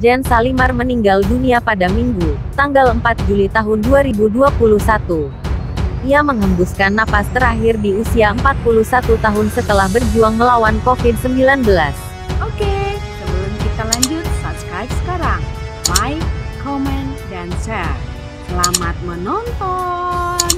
Jen Salimar meninggal dunia pada Minggu, tanggal 4 Juli tahun 2021. Ia menghembuskan napas terakhir di usia 41 tahun setelah berjuang melawan COVID-19. Oke, sebelum kita lanjut, subscribe sekarang, like, comment, dan share. Selamat menonton!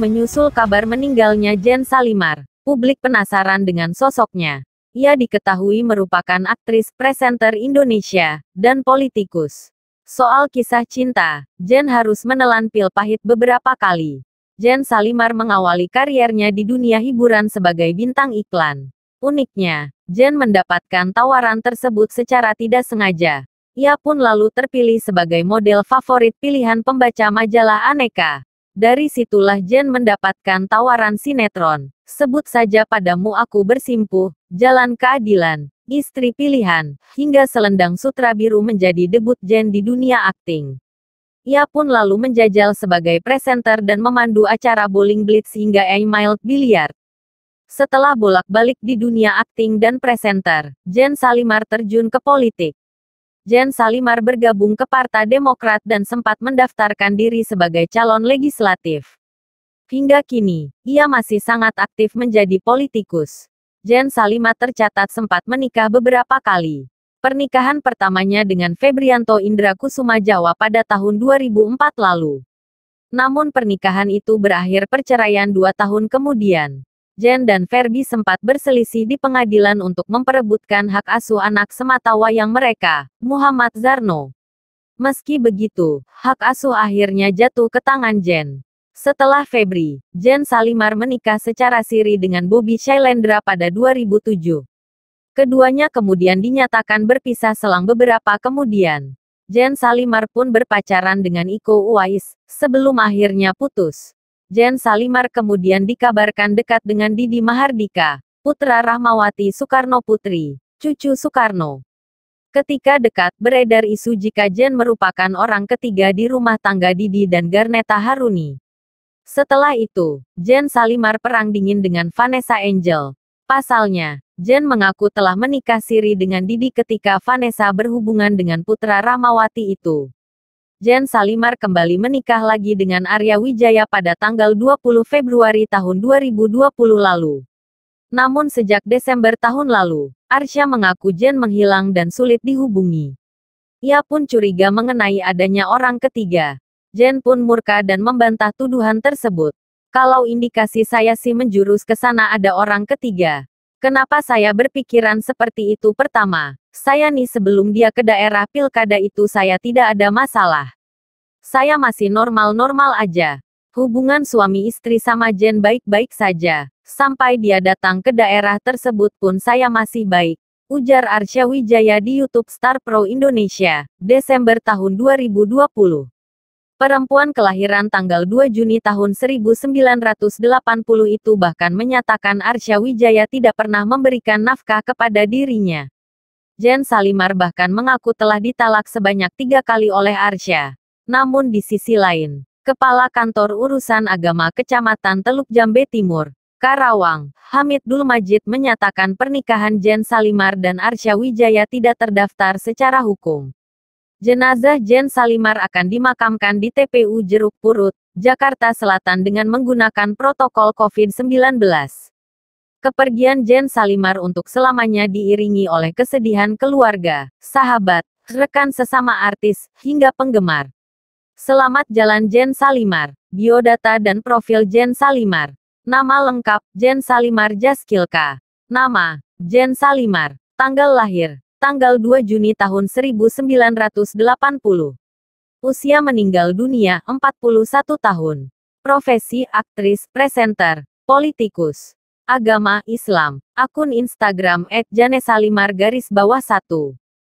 Menyusul kabar meninggalnya Jen Salimar, publik penasaran dengan sosoknya. Ia diketahui merupakan aktris presenter Indonesia, dan politikus. Soal kisah cinta, Jen harus menelan pil pahit beberapa kali. Jen Salimar mengawali kariernya di dunia hiburan sebagai bintang iklan. Uniknya, Jen mendapatkan tawaran tersebut secara tidak sengaja. Ia pun lalu terpilih sebagai model favorit pilihan pembaca majalah Aneka. Dari situlah Jen mendapatkan tawaran sinetron. Sebut saja padamu aku bersimpuh, jalan keadilan, istri pilihan, hingga selendang sutra biru menjadi debut Jen di dunia akting. Ia pun lalu menjajal sebagai presenter dan memandu acara bowling blitz hingga A Mild Billiard. Setelah bolak-balik di dunia akting dan presenter, Jen Salimar terjun ke politik. Jan Salimar bergabung ke Partai Demokrat dan sempat mendaftarkan diri sebagai calon legislatif. Hingga kini, ia masih sangat aktif menjadi politikus. Jan Salima tercatat sempat menikah beberapa kali. Pernikahan pertamanya dengan Febrianto Indra Kusuma Jawa pada tahun 2004 lalu. Namun pernikahan itu berakhir perceraian dua tahun kemudian. Jen dan Ferdi sempat berselisih di pengadilan untuk memperebutkan hak asuh anak semata wayang mereka, Muhammad Zarno. Meski begitu, hak asuh akhirnya jatuh ke tangan Jen. Setelah Febri, Jen Salimar menikah secara siri dengan Bobby Shailendra pada 2007. Keduanya kemudian dinyatakan berpisah selang beberapa kemudian. Jen Salimar pun berpacaran dengan Iko Uwais, sebelum akhirnya putus. Jen Salimar kemudian dikabarkan dekat dengan Didi Mahardika, putra Rahmawati Soekarno Putri, cucu Soekarno. Ketika dekat, beredar isu jika Jen merupakan orang ketiga di rumah tangga Didi dan Garneta Haruni. Setelah itu, Jen Salimar perang dingin dengan Vanessa Angel. Pasalnya, Jen mengaku telah menikah siri dengan Didi ketika Vanessa berhubungan dengan putra Rahmawati itu. Jen Salimar kembali menikah lagi dengan Arya Wijaya pada tanggal 20 Februari tahun 2020 lalu. Namun sejak Desember tahun lalu, Arsya mengaku Jen menghilang dan sulit dihubungi. Ia pun curiga mengenai adanya orang ketiga. Jen pun murka dan membantah tuduhan tersebut. Kalau indikasi saya sih menjurus ke sana ada orang ketiga, Kenapa saya berpikiran seperti itu pertama? Saya nih sebelum dia ke daerah pilkada itu saya tidak ada masalah. Saya masih normal-normal aja. Hubungan suami istri sama Jen baik-baik saja. Sampai dia datang ke daerah tersebut pun saya masih baik. Ujar Arsya Wijaya di YouTube Star Pro Indonesia, Desember tahun 2020 perempuan kelahiran tanggal 2 Juni tahun 1980 itu bahkan menyatakan Arsya Wijaya tidak pernah memberikan nafkah kepada dirinya. Jen Salimar bahkan mengaku telah ditalak sebanyak tiga kali oleh Arsya. Namun di sisi lain, Kepala Kantor Urusan Agama Kecamatan Teluk Jambe Timur, Karawang, Hamid Dul Majid menyatakan pernikahan Jen Salimar dan Arsya Wijaya tidak terdaftar secara hukum. Jenazah Jen Salimar akan dimakamkan di TPU Jeruk Purut, Jakarta Selatan dengan menggunakan protokol COVID-19. Kepergian Jen Salimar untuk selamanya diiringi oleh kesedihan keluarga, sahabat, rekan sesama artis, hingga penggemar. Selamat jalan Jen Salimar, biodata dan profil Jen Salimar. Nama lengkap, Jen Salimar Jaskilka. Nama, Jen Salimar. Tanggal lahir, tanggal 2 Juni tahun 1980. Usia meninggal dunia 41 tahun. Profesi aktris, presenter, politikus. Agama Islam. Akun Instagram garis bawah 1.